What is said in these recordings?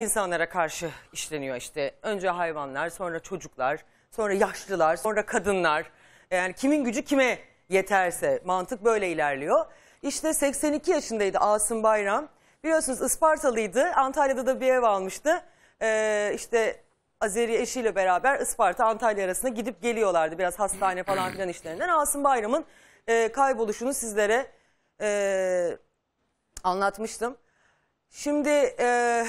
insanlara karşı işleniyor işte. Önce hayvanlar, sonra çocuklar, sonra yaşlılar, sonra kadınlar. Yani kimin gücü kime yeterse mantık böyle ilerliyor. İşte 82 yaşındaydı Asım Bayram. Biliyorsunuz Ispartalıydı. Antalya'da da bir ev almıştı. Ee, işte Azeri eşiyle beraber Isparta Antalya arasında gidip geliyorlardı. Biraz hastane falan filan işlerinden. Asım Bayram'ın e, kayboluşunu sizlere e, anlatmıştım. Şimdi... E,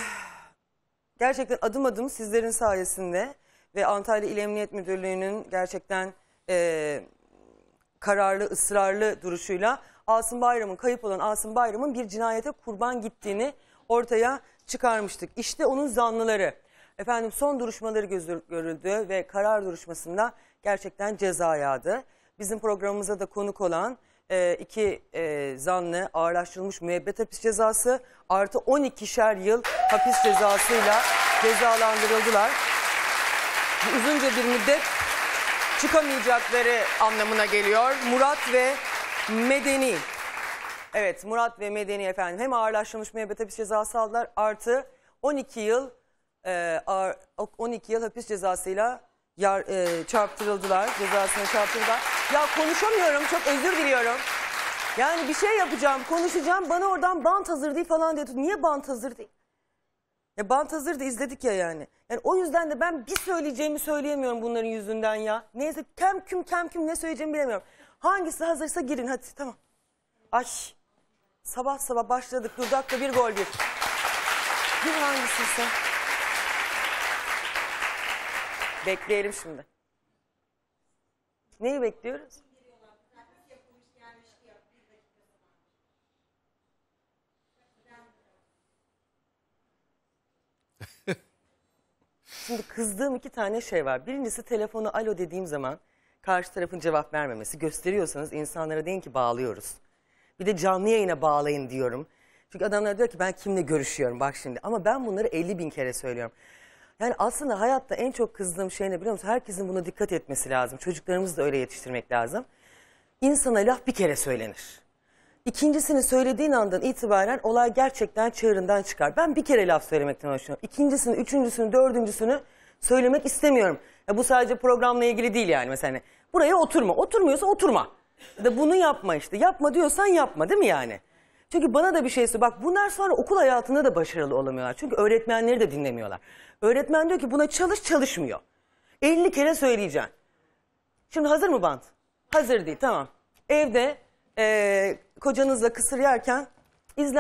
gerçekten adım adım sizlerin sayesinde ve Antalya İl Emniyet Müdürlüğü'nün gerçekten e, kararlı, ısrarlı duruşuyla Asım Bayram'ın, kayıp olan Asım Bayram'ın bir cinayete kurban gittiğini ortaya çıkarmıştık. İşte onun zanlıları. Efendim son duruşmaları görüldü ve karar duruşmasında gerçekten ceza yağdı. Bizim programımıza da konuk olan e, iki e, zanlı ağırlaştırılmış müebbet hapis cezası artı 12'şer yıl hapis cezasıyla cezalandırıldılar. Bu uzunca bir müddet çıkamayacakları anlamına geliyor. Murat ve Medeni. Evet Murat ve Medeni efendim hem ağırlaştırılmış müebbet hapis cezası aldılar artı 12 yıl e, 12 yıl hapis cezasıyla yar, e, çarptırıldılar. Cezasına çarptırıldılar. Ya konuşamıyorum çok özür diliyorum. Yani bir şey yapacağım, konuşacağım. Bana oradan bant hazır değil falan diyor. Niye bant hazır değil? Ya bant hazır da izledik ya yani. Yani o yüzden de ben bir söyleyeceğimi söyleyemiyorum bunların yüzünden ya. Neyse kem küm kem küm ne söyleyeceğimi bilemiyorum. Hangisi hazırsa girin hadi tamam. Ay sabah sabah başladık dudakta bir gol bir. Bir hangisiyse. Bekleyelim şimdi. Neyi bekliyoruz? Şimdi kızdığım iki tane şey var. Birincisi telefonu alo dediğim zaman karşı tarafın cevap vermemesi. Gösteriyorsanız insanlara deyin ki bağlıyoruz. Bir de canlı yayına bağlayın diyorum. Çünkü adamlar diyor ki ben kimle görüşüyorum bak şimdi. Ama ben bunları 50 bin kere söylüyorum. Yani aslında hayatta en çok kızdığım şey ne biliyor musun? Herkesin buna dikkat etmesi lazım. Çocuklarımızı da öyle yetiştirmek lazım. İnsana laf bir kere söylenir. İkincisini söylediğin andan itibaren olay gerçekten çığırından çıkar. Ben bir kere laf söylemekten hoşlanıyorum. İkincisini, üçüncüsünü, dördüncüsünü söylemek istemiyorum. Ya bu sadece programla ilgili değil yani mesela. Hani buraya oturma. Oturmuyorsa oturma. Ya da bunu yapma işte. Yapma diyorsan yapma değil mi yani? Çünkü bana da bir şey söylüyor. Bak bunlar sonra okul hayatında da başarılı olamıyorlar. Çünkü öğretmenleri de dinlemiyorlar. Öğretmen diyor ki buna çalış çalışmıyor. 50 kere söyleyeceğim. Şimdi hazır mı bant? Hazır değil tamam. Evde ee, kocanızla kısır yerken izler.